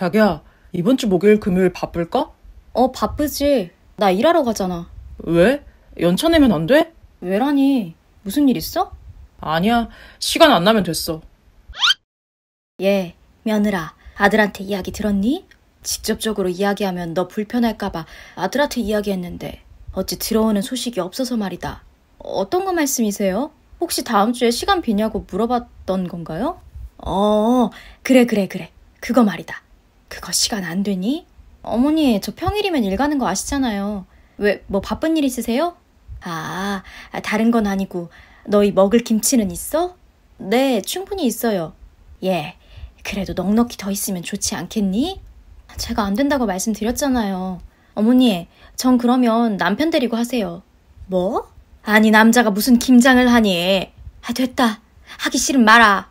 자기야, 이번 주 목요일 금요일 바쁠까? 어, 바쁘지. 나 일하러 가잖아. 왜? 연차 내면 안 돼? 왜라니? 무슨 일 있어? 아니야. 시간 안 나면 됐어. 예, 며느라. 아들한테 이야기 들었니? 직접적으로 이야기하면 너 불편할까봐 아들한테 이야기했는데 어찌 들어오는 소식이 없어서 말이다. 어떤 거 말씀이세요? 혹시 다음 주에 시간 비냐고 물어봤던 건가요? 어, 어 그래, 그래, 그래. 그거 말이다. 그거 시간 안 되니? 어머니, 저 평일이면 일 가는 거 아시잖아요. 왜, 뭐 바쁜 일 있으세요? 아, 다른 건 아니고, 너희 먹을 김치는 있어? 네, 충분히 있어요. 예, 그래도 넉넉히 더 있으면 좋지 않겠니? 제가 안 된다고 말씀드렸잖아요. 어머니, 전 그러면 남편 데리고 하세요. 뭐? 아니, 남자가 무슨 김장을 하니? 아, 됐다. 하기 싫은 말아.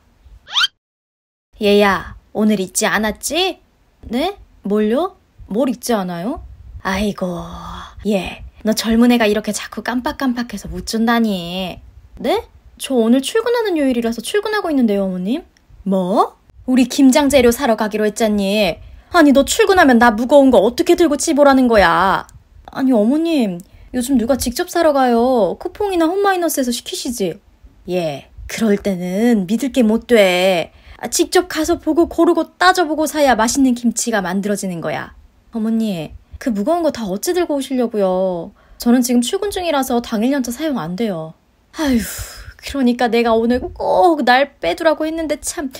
얘야, 오늘 잊지 않았지? 네? 뭘요? 뭘 잊지 않아요? 아이고, 예. 너 젊은 애가 이렇게 자꾸 깜빡깜빡해서 못 준다니. 네? 저 오늘 출근하는 요일이라서 출근하고 있는데요, 어머님. 뭐? 우리 김장 재료 사러 가기로 했잖니. 아니, 너 출근하면 나 무거운 거 어떻게 들고 집 오라는 거야? 아니, 어머님. 요즘 누가 직접 사러 가요. 쿠폰이나 홈마이너스에서 시키시지. 예. 그럴 때는 믿을 게 못 돼. 아, 직접 가서 보고 고르고 따져보고 사야 맛있는 김치가 만들어지는 거야. 어머니, 그 무거운 거 다 어찌 들고 오시려고요. 저는 지금 출근 중이라서 당일 연차 사용 안 돼요. 아휴, 그러니까 내가 오늘 꼭 날 빼두라고 했는데 참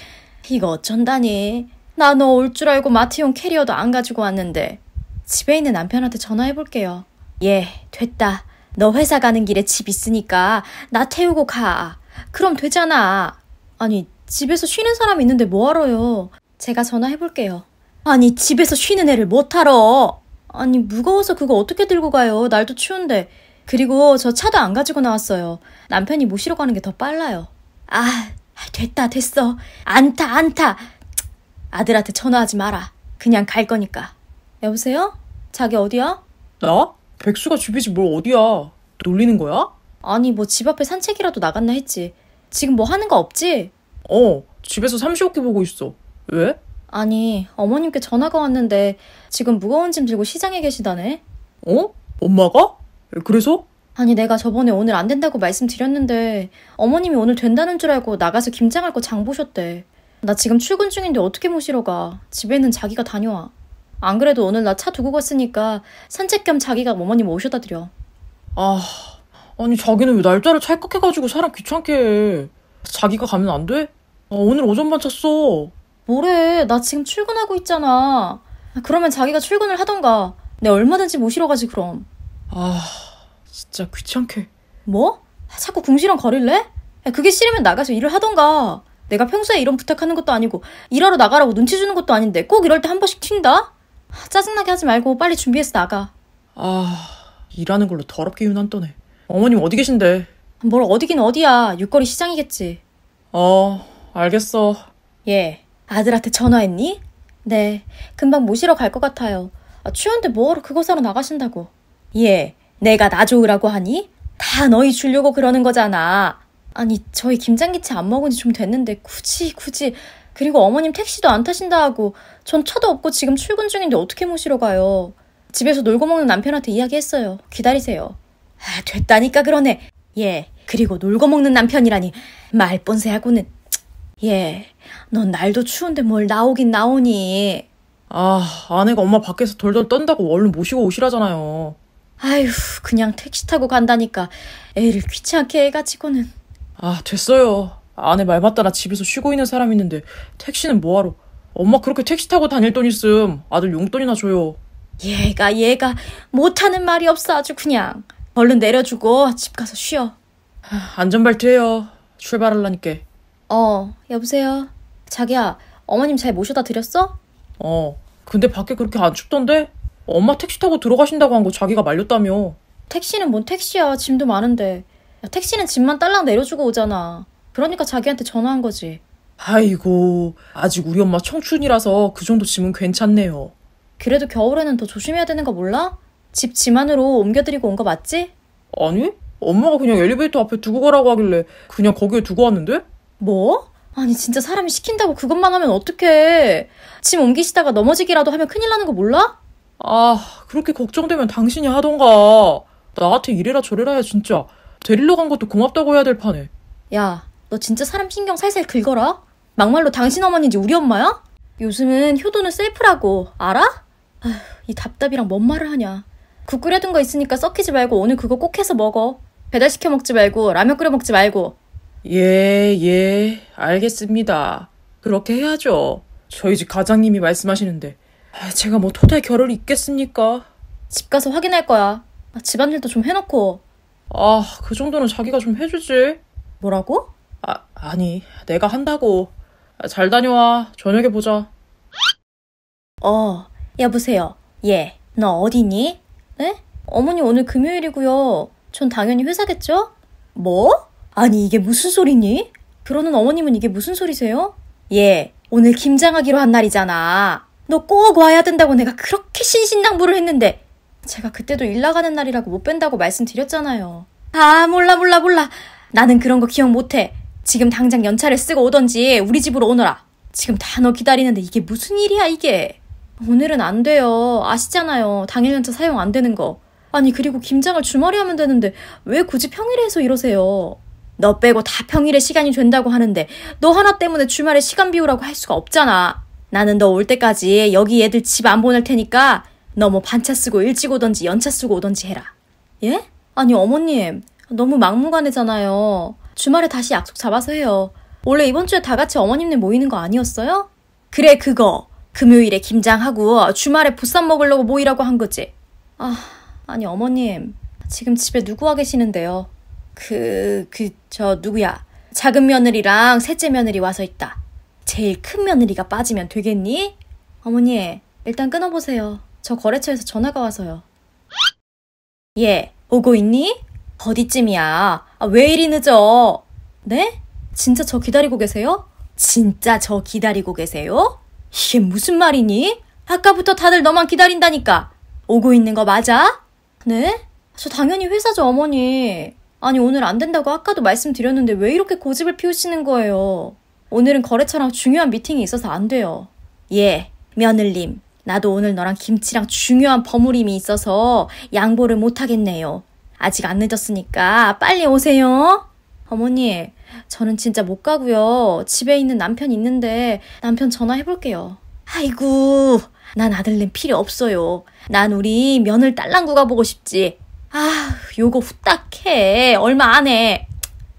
이거 어쩐다니. 나 너 올 줄 알고 마트용 캐리어도 안 가지고 왔는데. 집에 있는 남편한테 전화해볼게요. 예, 됐다. 너 회사 가는 길에 집 있으니까 나 태우고 가. 그럼 되잖아. 아니, 집에서 쉬는 사람 있는데 뭐하러요? 제가 전화해볼게요. 아니, 집에서 쉬는 애를 못하러! 아니, 무거워서 그거 어떻게 들고 가요? 날도 추운데. 그리고 저 차도 안 가지고 나왔어요. 남편이 모시러 가는 게 더 빨라요. 아, 됐다, 됐어. 안 타, 안 타. 아들한테 전화하지 마라. 그냥 갈 거니까. 여보세요? 자기 어디야? 나? 백수가 집이지 뭘 어디야. 놀리는 거야? 아니, 뭐 집 앞에 산책이라도 나갔나 했지. 지금 뭐 하는 거 없지? 어, 집에서 삼시호흡기 보고 있어. 왜? 아니, 어머님께 전화가 왔는데 지금 무거운 짐 들고 시장에 계시다네. 어? 엄마가? 그래서? 아니, 내가 저번에 오늘 안 된다고 말씀드렸는데 어머님이 오늘 된다는 줄 알고 나가서 김장할 거 장 보셨대. 나 지금 출근 중인데 어떻게 모시러 가? 집에는 자기가 다녀와. 안 그래도 오늘 나 차 두고 갔으니까 산책 겸 자기가 어머님 오셔다 드려. 아, 아니 자기는 왜 날짜를 찰칵해가지고 사람 귀찮게 해. 자기가 가면 안 돼? 어, 오늘 오전 반 쳤어. 뭐래, 나 지금 출근하고 있잖아. 그러면 자기가 출근을 하던가. 내 얼마든지 모시러 가지, 그럼. 아, 진짜 귀찮게. 뭐? 자꾸 궁시렁 거릴래? 그게 싫으면 나가서 일을 하던가. 내가 평소에 이런 부탁하는 것도 아니고 일하러 나가라고 눈치 주는 것도 아닌데 꼭 이럴 때 한 번씩 튄다? 짜증나게 하지 말고 빨리 준비해서 나가. 아, 일하는 걸로 더럽게 유난 떠네. 어머님 어디 계신데? 뭘 어디긴 어디야. 육거리 시장이겠지. 어, 알겠어. 예. 아들한테 전화했니? 네. 금방 모시러 갈 것 같아요. 아, 추운데 뭐하러 그거 사러 나가신다고. 예. 내가 나 좋으라고 하니? 다 너희 주려고 그러는 거잖아. 아니, 저희 김장기치안 먹은 지 좀 됐는데 굳이 굳이 그리고 어머님 택시도 안 타신다 하고 전 차도 없고 지금 출근 중인데 어떻게 모시러 가요? 집에서 놀고 먹는 남편한테 이야기했어요. 기다리세요. 아, 됐다니까 그러네. 예. 그리고 놀고 먹는 남편이라니 말본세하고는 예, 넌 날도 추운데 뭘 나오긴 나오니. 아, 아내가 엄마 밖에서 돌돌 떤다고 얼른 모시고 오시라잖아요. 아휴, 그냥 택시 타고 간다니까 애를 귀찮게 해가지고는. 아, 됐어요. 아내 말 맞다나 집에서 쉬고 있는 사람 있는데 택시는 뭐하러. 엄마 그렇게 택시 타고 다닐 돈 있음. 아들 용돈이나 줘요. 얘가 얘가 못하는 말이 없어 아주 그냥. 얼른 내려주고 집 가서 쉬어. 안전벨트 해요. 출발하려니까. 어, 여보세요. 자기야, 어머님 잘 모셔다 드렸어? 어, 근데 밖에 그렇게 안 춥던데? 엄마 택시 타고 들어가신다고 한 거 자기가 말렸다며. 택시는 뭔 택시야. 짐도 많은데. 야, 택시는 짐만 딸랑 내려주고 오잖아. 그러니까 자기한테 전화한 거지. 아이고, 아직 우리 엄마 청춘이라서 그 정도 짐은 괜찮네요. 그래도 겨울에는 더 조심해야 되는 거 몰라? 집 집안으로 옮겨드리고 온 거 맞지? 아니, 엄마가 그냥 엘리베이터 앞에 두고 가라고 하길래 그냥 거기에 두고 왔는데? 뭐? 아니 진짜 사람이 시킨다고 그것만 하면 어떡해. 짐 옮기시다가 넘어지기라도 하면 큰일 나는 거 몰라? 아, 그렇게 걱정되면 당신이 하던가. 나한테 이래라 저래라 야 진짜. 데리러 간 것도 고맙다고 해야 될 판에. 야, 너 진짜 사람 신경 살살 긁어라. 막말로 당신 어머니인지 우리 엄마야? 요즘은 효도는 셀프라고 알아? 아휴, 이 답답이랑 뭔 말을 하냐. 국 끓여둔 거 있으니까 썩히지 말고 오늘 그거 꼭 해서 먹어. 배달시켜 먹지 말고 라면 끓여 먹지 말고 예, 예, 알겠습니다. 그렇게 해야죠. 저희 집 가장님이 말씀하시는데 아, 제가 뭐토대 결을 있겠습니까? 집 가서 확인할 거야. 집안일도 좀 해놓고. 아, 그 정도는 자기가 좀 해주지. 뭐라고? 아, 아니, 내가 한다고. 아, 잘 다녀와. 저녁에 보자. 어, 여보세요. 예, 너 어디니? 네? 어머니 오늘 금요일이고요. 전 당연히 회사겠죠? 뭐? 아니 이게 무슨 소리니? 그러는 어머님은 이게 무슨 소리세요? 예, 오늘 김장하기로 한 날이잖아. 너 꼭 와야 된다고 내가 그렇게 신신당부를 했는데 제가 그때도 일 나가는 날이라고 못 뺀다고 말씀드렸잖아요. 아 몰라 몰라 몰라. 나는 그런 거 기억 못해. 지금 당장 연차를 쓰고 오던지 우리 집으로 오너라. 지금 다 너 기다리는데 이게 무슨 일이야 이게. 오늘은 안 돼요. 아시잖아요. 당일 연차 사용 안 되는 거. 아니 그리고 김장을 주말에 하면 되는데 왜 굳이 평일에 해서 이러세요. 너 빼고 다 평일에 시간이 된다고 하는데 너 하나 때문에 주말에 시간 비우라고 할 수가 없잖아. 나는 너 올 때까지 여기 얘들 집 안 보낼 테니까 너 뭐 반차 쓰고 일찍 오던지 연차 쓰고 오던지 해라. 예? 아니 어머님 너무 막무가내잖아요. 주말에 다시 약속 잡아서 해요. 원래 이번 주에 다 같이 어머님네 모이는 거 아니었어요? 그래 그거 금요일에 김장하고 주말에 보쌈 먹으려고 모이라고 한 거지. 아 아니 어머님 지금 집에 누구와 계시는데요? 그, 그, 저, 누구야? 작은 며느리랑 셋째 며느리 와서 있다. 제일 큰 며느리가 빠지면 되겠니? 어머니, 일단 끊어보세요. 저 거래처에서 전화가 와서요. 예, 오고 있니? 어디쯤이야? 아, 왜 이리 늦어? 네? 진짜 저 기다리고 계세요? 진짜 저 기다리고 계세요? 이게 무슨 말이니? 아까부터 다들 너만 기다린다니까. 오고 있는 거 맞아? 네? 저 당연히 회사죠, 어머니. 아니, 오늘 안 된다고 아까도 말씀드렸는데 왜 이렇게 고집을 피우시는 거예요? 오늘은 거래처랑 중요한 미팅이 있어서 안 돼요. 예, 며느님. 나도 오늘 너랑 김치랑 중요한 버무림이 있어서 양보를 못하겠네요. 아직 안 늦었으니까 빨리 오세요. 어머니, 저는 진짜 못 가고요. 집에 있는 남편 있는데 남편 전화해볼게요. 아이고, 난 아들님 필요 없어요. 난 우리 며느리 딸랑구가 보고 싶지. 아, 요거 후딱 해. 얼마 안 해.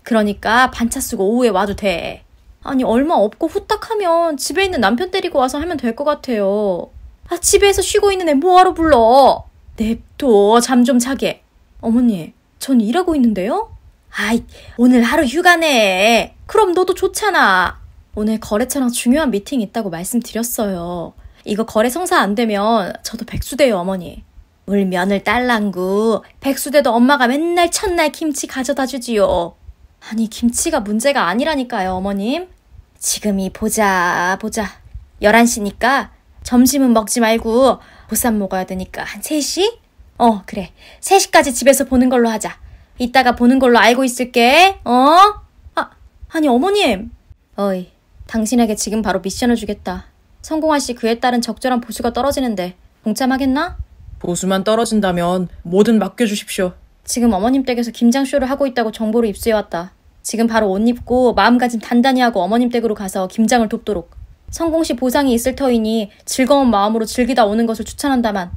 그러니까 반차 쓰고 오후에 와도 돼. 아니, 얼마 없고 후딱 하면 집에 있는 남편 데리고 와서 하면 될 것 같아요. 아, 집에서 쉬고 있는 애 뭐하러 불러? 냅둬, 잠 좀 자게. 어머니, 전 일하고 있는데요? 아이, 오늘 하루 휴가네. 그럼 너도 좋잖아. 오늘 거래처랑 중요한 미팅 있다고 말씀드렸어요. 이거 거래 성사 안 되면 저도 백수 돼요, 어머니. 울면을 딸랑구. 백수대도 엄마가 맨날 첫날 김치 가져다 주지요. 아니, 김치가 문제가 아니라니까요, 어머님. 지금이 보자, 보자. 11시니까 점심은 먹지 말고 보쌈 먹어야 되니까 한 3시? 어, 그래. 3시까지 집에서 보는 걸로 하자. 이따가 보는 걸로 알고 있을게. 어? 아, 아니, 어머님. 어이, 당신에게 지금 바로 미션을 주겠다. 성공할 시 그에 따른 적절한 보수가 떨어지는데 동참하겠나? 보수만 떨어진다면 뭐든 맡겨주십시오. 지금 어머님 댁에서 김장쇼를 하고 있다고 정보를 입수해왔다. 지금 바로 옷 입고 마음가짐 단단히 하고 어머님 댁으로 가서 김장을 돕도록. 성공시 보상이 있을 터이니 즐거운 마음으로 즐기다 오는 것을 추천한다만.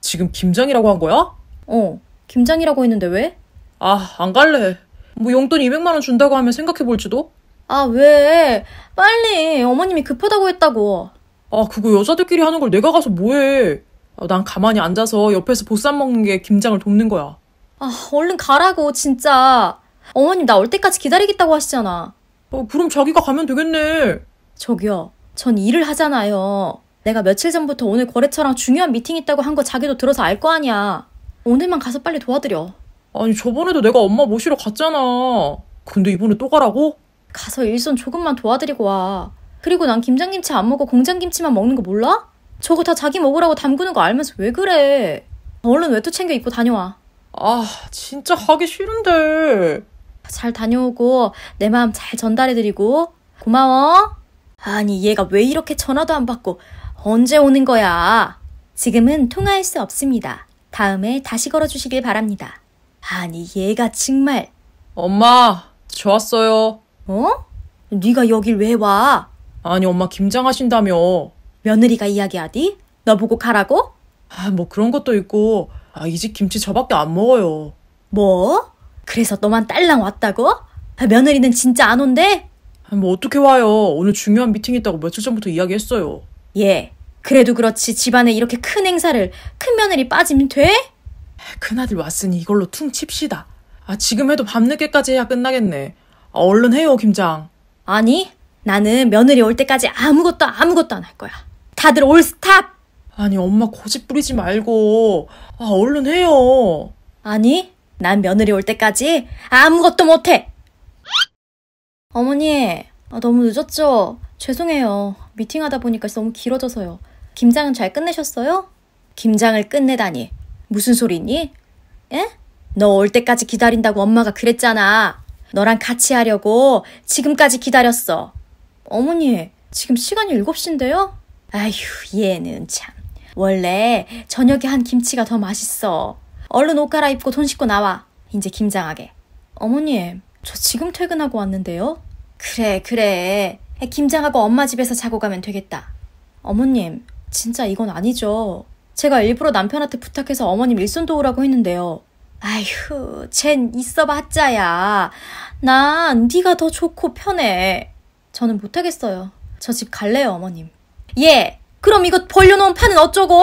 지금 김장이라고 한 거야? 어, 김장이라고 했는데 왜? 아, 안 갈래. 뭐 용돈 200만원 준다고 하면 생각해볼지도? 아, 왜? 빨리! 어머님이 급하다고 했다고. 아, 그거 여자들끼리 하는 걸 내가 가서 뭐해. 어, 난 가만히 앉아서 옆에서 보쌈 먹는 게 김장을 돕는 거야. 아, 얼른 가라고, 진짜. 어머님, 나 올 때까지 기다리겠다고 하시잖아. 어, 그럼 자기가 가면 되겠네. 저기요, 전 일을 하잖아요. 내가 며칠 전부터 오늘 거래처랑 중요한 미팅 있다고 한 거 자기도 들어서 알 거 아니야. 오늘만 가서 빨리 도와드려. 아니, 저번에도 내가 엄마 모시러 갔잖아. 근데 이번에 또 가라고? 가서 일손 조금만 도와드리고 와. 그리고 난 김장김치 안 먹고 공장김치만 먹는 거 몰라? 저거 다 자기 먹으라고 담그는 거 알면서 왜 그래? 얼른 외투 챙겨 입고 다녀와. 아, 진짜 하기 싫은데. 잘 다녀오고 내 마음 잘 전달해드리고 고마워. 아니 얘가 왜 이렇게 전화도 안 받고 언제 오는 거야? 지금은 통화할 수 없습니다. 다음에 다시 걸어주시길 바랍니다. 아니 얘가 정말 엄마 좋았어요. 어? 네가 여길 왜 와? 아니 엄마 김장하신다며. 며느리가 이야기하디 너 보고 가라고? 아, 뭐 그런 것도 있고 아, 이 집 김치 저밖에 안 먹어요. 뭐? 그래서 너만 딸랑 왔다고? 아, 며느리는 진짜 안 온대? 아, 뭐 어떻게 와요. 오늘 중요한 미팅 있다고 며칠 전부터 이야기했어요. 예. 그래도 그렇지 집안에 이렇게 큰 행사를 큰 며느리 빠지면 돼? 아, 큰아들 왔으니 이걸로 퉁 칩시다. 아, 지금 해도 밤늦게까지 해야 끝나겠네. 아, 얼른 해요, 김장. 아니, 나는 며느리 올 때까지 아무것도 아무것도 안 할 거야. 다들 올 스탑! 아니, 엄마 고집 부리지 말고. 아, 얼른 해요. 아니, 난 며느리 올 때까지 아무것도 못해! 어머니, 아, 너무 늦었죠? 죄송해요. 미팅하다 보니까 너무 길어져서요. 김장은 잘 끝내셨어요? 김장을 끝내다니. 무슨 소리니? 예? 너올 때까지 기다린다고 엄마가 그랬잖아. 너랑 같이 하려고 지금까지 기다렸어. 어머니, 지금 시간이 7시인데요? 아휴, 얘는 참. 원래 저녁에 한 김치가 더 맛있어. 얼른 옷 갈아입고 돈 씻고 나와. 이제 김장하게. 어머님, 저 지금 퇴근하고 왔는데요? 그래, 그래. 김장하고 엄마 집에서 자고 가면 되겠다. 어머님, 진짜 이건 아니죠. 제가 일부러 남편한테 부탁해서 어머님 일손 도우라고 했는데요. 아휴, 쟨 있어봤자야. 난 네가 더 좋고 편해. 저는 못하겠어요. 저 집 갈래요, 어머님. 예, 그럼 이거 벌려놓은 판은 어쩌고?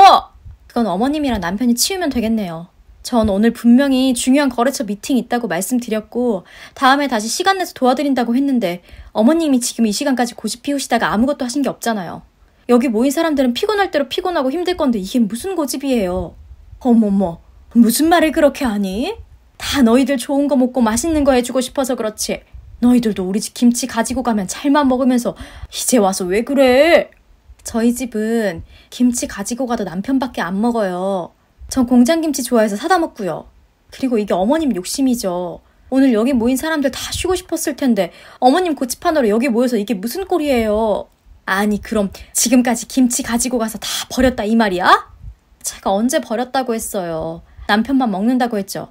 그건 어머님이랑 남편이 치우면 되겠네요. 전 오늘 분명히 중요한 거래처 미팅 있다고 말씀드렸고, 다음에 다시 시간 내서 도와드린다고 했는데, 어머님이 지금 이 시간까지 고집 피우시다가 아무것도 하신 게 없잖아요. 여기 모인 사람들은 피곤할 대로 피곤하고 힘들 건데 이게 무슨 고집이에요. 어머머, 무슨 말을 그렇게 하니? 다 너희들 좋은 거 먹고 맛있는 거 해주고 싶어서 그렇지. 너희들도 우리 집 김치 가지고 가면 잘만 먹으면서 이제 와서 왜 그래? 저희 집은 김치 가지고 가도 남편밖에 안 먹어요. 전 공장 김치 좋아해서 사다 먹고요. 그리고 이게 어머님 욕심이죠. 오늘 여기 모인 사람들 다 쉬고 싶었을 텐데 어머님 고치판으로 여기 모여서 이게 무슨 꼴이에요. 아니 그럼 지금까지 김치 가지고 가서 다 버렸다 이 말이야? 제가 언제 버렸다고 했어요. 남편만 먹는다고 했죠.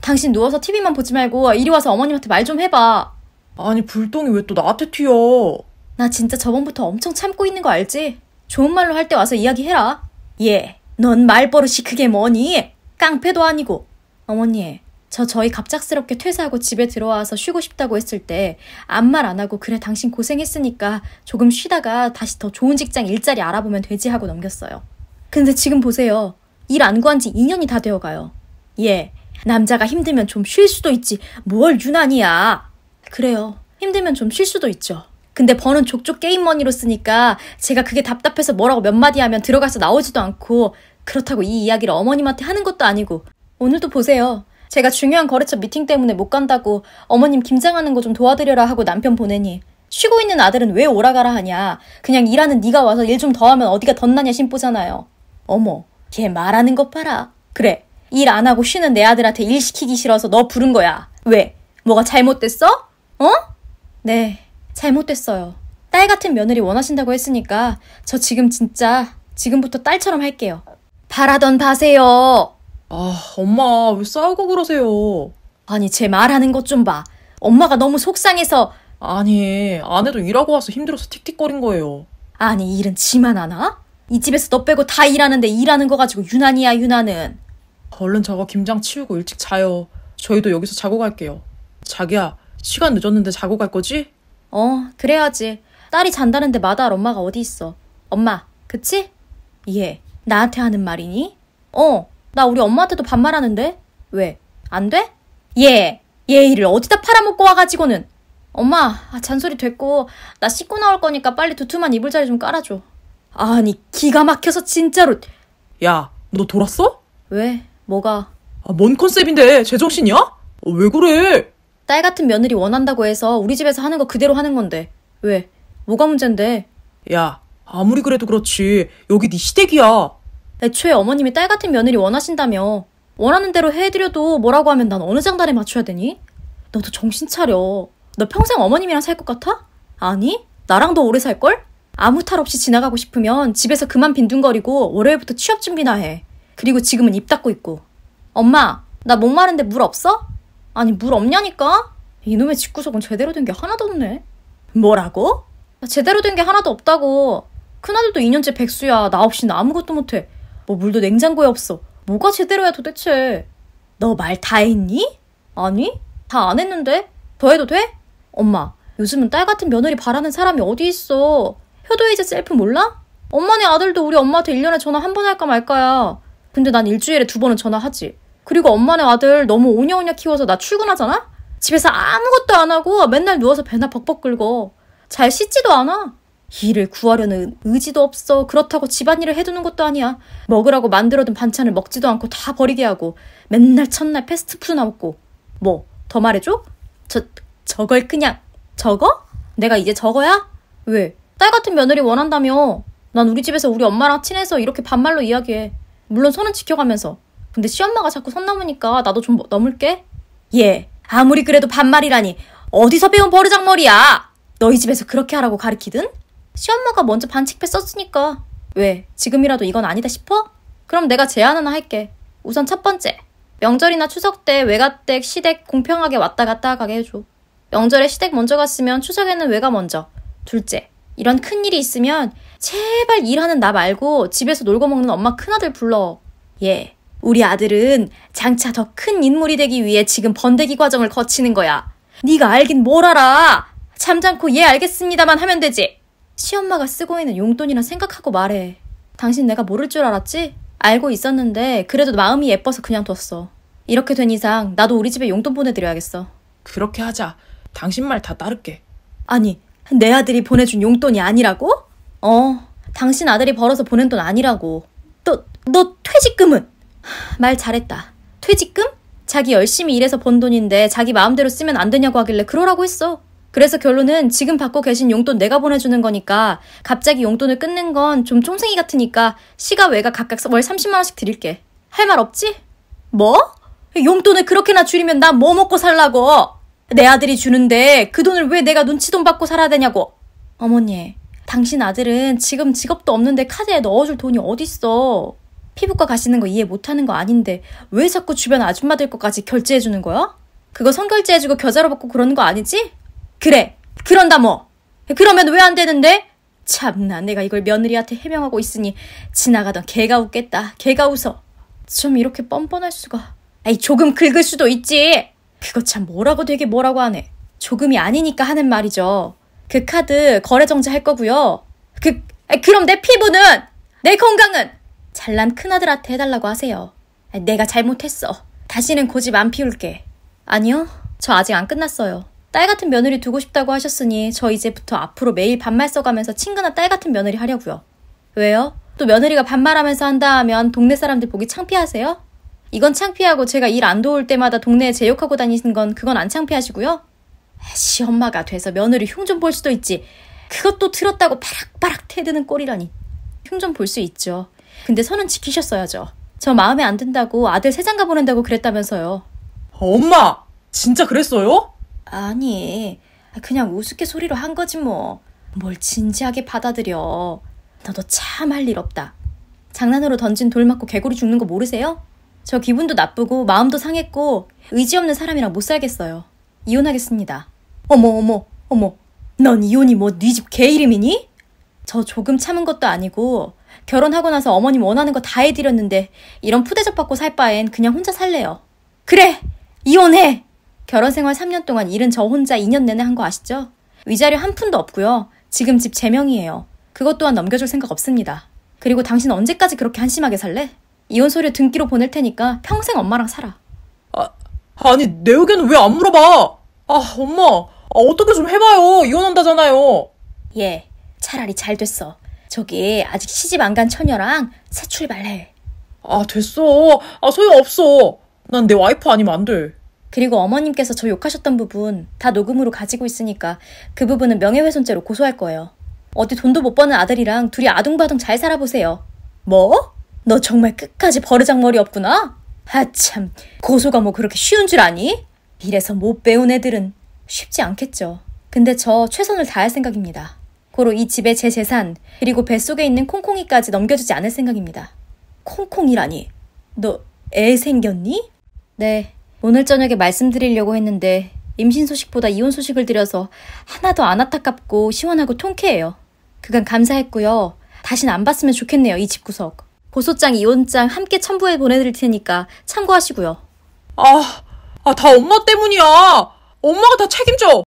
당신 누워서 TV만 보지 말고 이리 와서 어머님한테 말 좀 해봐. 아니 불똥이 왜 또 나한테 튀어? 나 진짜 저번부터 엄청 참고 있는 거 알지? 좋은 말로 할 때 와서 이야기해라. 예, 넌 말버릇이 그게 뭐니? 깡패도 아니고. 어머니, 저 저희 갑작스럽게 퇴사하고 집에 들어와서 쉬고 싶다고 했을 때 아무 말 안 하고 그래 당신 고생했으니까 조금 쉬다가 다시 더 좋은 직장 일자리 알아보면 되지 하고 넘겼어요. 근데 지금 보세요. 일 안 구한 지 2년이 다 되어가요. 예, 남자가 힘들면 좀 쉴 수도 있지. 뭘 유난이야. 그래요. 힘들면 좀 쉴 수도 있죠. 근데 버는 족족 게임머니로 쓰니까 제가 그게 답답해서 뭐라고 몇 마디 하면 들어가서 나오지도 않고 그렇다고 이 이야기를 어머님한테 하는 것도 아니고 오늘도 보세요. 제가 중요한 거래처 미팅 때문에 못 간다고 어머님 김장하는 거 좀 도와드려라 하고 남편 보내니 쉬고 있는 아들은 왜 오라가라 하냐. 그냥 일하는 네가 와서 일 좀 더 하면 어디가 덧나냐 심보잖아요. 어머, 걔 말하는 것 봐라. 그래, 일 안 하고 쉬는 내 아들한테 일 시키기 싫어서 너 부른 거야. 왜? 뭐가 잘못됐어? 어? 네, 잘못됐어요. 딸 같은 며느리 원하신다고 했으니까 저 지금 진짜 지금부터 딸처럼 할게요. 바라던 바세요. 아, 엄마 왜 싸우고 그러세요? 아니, 제 말하는 것 좀 봐. 엄마가 너무 속상해서 아니, 아내도 일하고 와서 힘들어서 틱틱거린 거예요. 아니, 일은 지만 하나? 이 집에서 너 빼고 다 일하는데 일하는 거 가지고 유난이야, 유난은. 얼른 저거 김장 치우고 일찍 자요. 저희도 여기서 자고 갈게요. 자기야, 시간 늦었는데 자고 갈 거지? 어, 그래야지. 딸이 잔다는데 마다할 엄마가 어디 있어. 엄마, 그치? 예. 나한테 하는 말이니? 어, 나 우리 엄마한테도 반말하는데? 왜? 안 돼? 예. 예의를 어디다 팔아먹고 와가지고는. 엄마, 아, 잔소리 됐고, 나 씻고 나올 거니까 빨리 두툼한 이불자리 좀 깔아줘. 아니, 기가 막혀서 진짜로. 야, 너 돌았어? 왜? 뭐가? 아, 뭔 컨셉인데, 제정신이야? 아, 왜 그래? 딸 같은 며느리 원한다고 해서 우리 집에서 하는 거 그대로 하는 건데. 왜? 뭐가 문제인데? 야, 아무리 그래도 그렇지. 여기 네 시댁이야. 애초에 어머님이 딸 같은 며느리 원하신다며. 원하는 대로 해드려도 뭐라고 하면 난 어느 장단에 맞춰야 되니? 너도 정신 차려. 너 평생 어머님이랑 살 것 같아? 아니? 나랑 더 오래 살걸? 아무 탈 없이 지나가고 싶으면 집에서 그만 빈둥거리고 월요일부터 취업 준비나 해. 그리고 지금은 입 닫고 있고. 엄마, 나 목마른데 물 없어? 아니 물 없냐니까? 이놈의 집구석은 제대로 된 게 하나도 없네. 뭐라고? 아, 제대로 된 게 하나도 없다고. 큰아들도 2년째 백수야. 나 없이는 아무것도 못해. 뭐 물도 냉장고에 없어. 뭐가 제대로야 도대체. 너 말 다 했니? 아니, 다 안 했는데. 더 해도 돼? 엄마, 요즘은 딸 같은 며느리 바라는 사람이 어디 있어. 효도이제 셀프 몰라? 엄마네 아들도 우리 엄마한테 1년에 전화 한 번 할까 말까야. 근데 난 일주일에 두 번은 전화하지. 그리고 엄마네 아들 너무 오냐오냐 키워서 나 출근하잖아? 집에서 아무것도 안 하고 맨날 누워서 배나 벅벅 긁어. 잘 씻지도 않아. 일을 구하려는 의지도 없어. 그렇다고 집안일을 해두는 것도 아니야. 먹으라고 만들어둔 반찬을 먹지도 않고 다 버리게 하고 맨날 첫날 패스트푸드나 먹고 뭐 더 말해줘? 저 저걸 그냥 저거? 내가 이제 저거야? 왜? 딸 같은 며느리 원한다며. 난 우리 집에서 우리 엄마랑 친해서 이렇게 반말로 이야기해. 물론 손은 지켜가면서. 근데 시엄마가 자꾸 선 넘으니까 나도 좀 넘을게. 예, 아무리 그래도 반말이라니 어디서 배운 버르장머리야. 너희 집에서 그렇게 하라고 가르키든? 시엄마가 먼저 반칙패 썼으니까 왜 지금이라도 이건 아니다 싶어? 그럼 내가 제안 하나 할게. 우선 첫 번째. 명절이나 추석 때외갓댁 시댁 공평하게 왔다 갔다 가게 해줘. 명절에 시댁 먼저 갔으면 추석에는 외가 먼저. 둘째, 이런 큰일이 있으면 제발 일하는 나 말고 집에서 놀고 먹는 엄마 큰아들 불러. 예, 우리 아들은 장차 더 큰 인물이 되기 위해 지금 번데기 과정을 거치는 거야. 네가 알긴 뭘 알아. 잠잠코 예 알겠습니다만 하면 되지. 시엄마가 쓰고 있는 용돈이라 생각하고 말해. 당신 내가 모를 줄 알았지? 알고 있었는데 그래도 마음이 예뻐서 그냥 뒀어. 이렇게 된 이상 나도 우리 집에 용돈 보내드려야겠어. 그렇게 하자. 당신 말 다 따를게. 아니, 내 아들이 보내준 용돈이 아니라고? 어, 당신 아들이 벌어서 보낸 돈 아니라고. 너, 너 퇴직금은? 말 잘했다. 퇴직금? 자기 열심히 일해서 번 돈인데 자기 마음대로 쓰면 안 되냐고 하길래 그러라고 했어. 그래서 결론은 지금 받고 계신 용돈 내가 보내주는 거니까 갑자기 용돈을 끊는 건 좀총생이 같으니까 시가 외가 각각 월 30만원씩 드릴게. 할 말 없지? 뭐? 용돈을 그렇게나 줄이면 난 뭐 먹고 살라고? 내 아들이 주는데 그 돈을 왜 내가 눈치돈 받고 살아야 되냐고. 어머니, 당신 아들은 지금 직업도 없는데 카드에 넣어줄 돈이 어딨어. 피부과 가시는 거 이해 못하는 거 아닌데 왜 자꾸 주변 아줌마들 것까지 결제해주는 거야? 그거 선결제해주고 겨자로 받고 그러는 거 아니지? 그래 그런다 뭐 그러면 왜 안 되는데? 참나 내가 이걸 며느리한테 해명하고 있으니 지나가던 개가 웃겠다 개가 웃어 좀 이렇게 뻔뻔할 수가 아이 조금 긁을 수도 있지 그거 참 뭐라고 되게 뭐라고 하네 조금이 아니니까 하는 말이죠 그 카드 거래 정지 할 거고요 그 그럼 내 피부는 내 건강은 잘난 큰아들한테 해달라고 하세요. 내가 잘못했어. 다시는 고집 안 피울게. 아니요. 저 아직 안 끝났어요. 딸 같은 며느리 두고 싶다고 하셨으니 저 이제부터 앞으로 매일 반말 써가면서 친근한 딸 같은 며느리 하려고요. 왜요? 또 며느리가 반말하면서 한다 하면 동네 사람들 보기 창피하세요? 이건 창피하고 제가 일 안 도울 때마다 동네에 제욕하고 다니시는 건 그건 안 창피하시고요? 시엄마가 돼서 며느리 흉 좀 볼 수도 있지. 그것도 들었다고 바락바락 태드는 꼴이라니. 흉 좀 볼 수 있죠. 근데 선은 지키셨어야죠. 저 마음에 안 든다고 아들 세장 가보낸다고 그랬다면서요. 어, 엄마! 진짜 그랬어요? 아니, 그냥 우습게소리로한 거지 뭐. 뭘 진지하게 받아들여. 너도 참 할 일 없다. 장난으로 던진 돌 맞고 개구리 죽는 거 모르세요? 저 기분도 나쁘고 마음도 상했고 의지 없는 사람이랑 못 살겠어요. 이혼하겠습니다. 어머 어머 어머 넌 이혼이 뭐 네 집 개 이름이니? 저 조금 참은 것도 아니고 결혼하고 나서 어머님 원하는 거 다 해드렸는데 이런 푸대접 받고 살 바엔 그냥 혼자 살래요. 그래! 이혼해! 결혼 생활 3년 동안 일은 저 혼자 2년 내내 한 거 아시죠? 위자료 한 푼도 없고요. 지금 집제 명이에요. 그것 또한 넘겨줄 생각 없습니다. 그리고 당신 언제까지 그렇게 한심하게 살래? 이혼 소리 등기로 보낼 테니까 평생 엄마랑 살아. 아, 아니 내 의견은 왜 안 물어봐? 아 엄마 아, 어떻게 좀 해봐요. 이혼한다잖아요. 예, 차라리 잘 됐어. 저기 아직 시집 안 간 처녀랑 새 출발해. 아 됐어. 아 소용없어. 난 내 와이프 아니면 안 돼. 그리고 어머님께서 저 욕하셨던 부분 다 녹음으로 가지고 있으니까 그 부분은 명예훼손죄로 고소할 거예요. 어디 돈도 못 버는 아들이랑 둘이 아둥바둥 잘 살아보세요. 뭐? 너 정말 끝까지 버르장머리 없구나? 아 참, 고소가 뭐 그렇게 쉬운 줄 아니? 이래서 못 배운 애들은 쉽지 않겠죠. 근데 저 최선을 다할 생각입니다. 고로 이집의제 재산 그리고 뱃속에 있는 콩콩이까지 넘겨주지 않을 생각입니다. 콩콩이라니. 너 애 생겼니? 네. 오늘 저녁에 말씀드리려고 했는데 임신 소식보다 이혼 소식을 들여서 하나도 안아타깝고 시원하고 통쾌해요. 그간 감사했고요. 다신 안 봤으면 좋겠네요. 이 집 구석. 보소장 이혼장 함께 첨부해 보내드릴 테니까 참고하시고요. 아, 아, 다 엄마 때문이야. 엄마가 다 책임져.